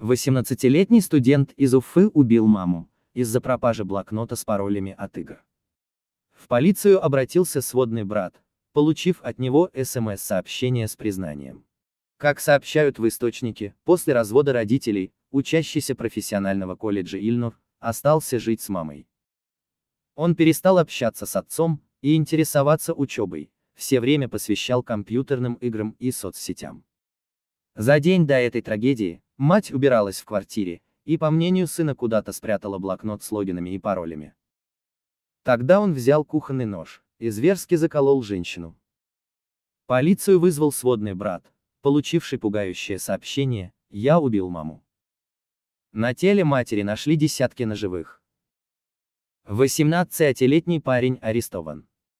18-летний студент из Уфы убил маму из-за пропажи блокнота с паролями от игр. В полицию обратился сводный брат, получив от него СМС-сообщение с признанием. Как сообщают в источнике, после развода родителей, учащийся профессионального колледжа Ильнур, остался жить с мамой. Он перестал общаться с отцом и интересоваться учебой, все время посвящал компьютерным играм и соцсетям. За день до этой трагедии, Мать убиралась в квартире, и по мнению сына куда-то спрятала блокнот с логинами и паролями. Тогда он взял кухонный нож и зверски заколол женщину. Полицию вызвал сводный брат, получивший пугающее сообщение «Я убил маму». На теле матери нашли десятки ножевых. 18-летний парень арестован.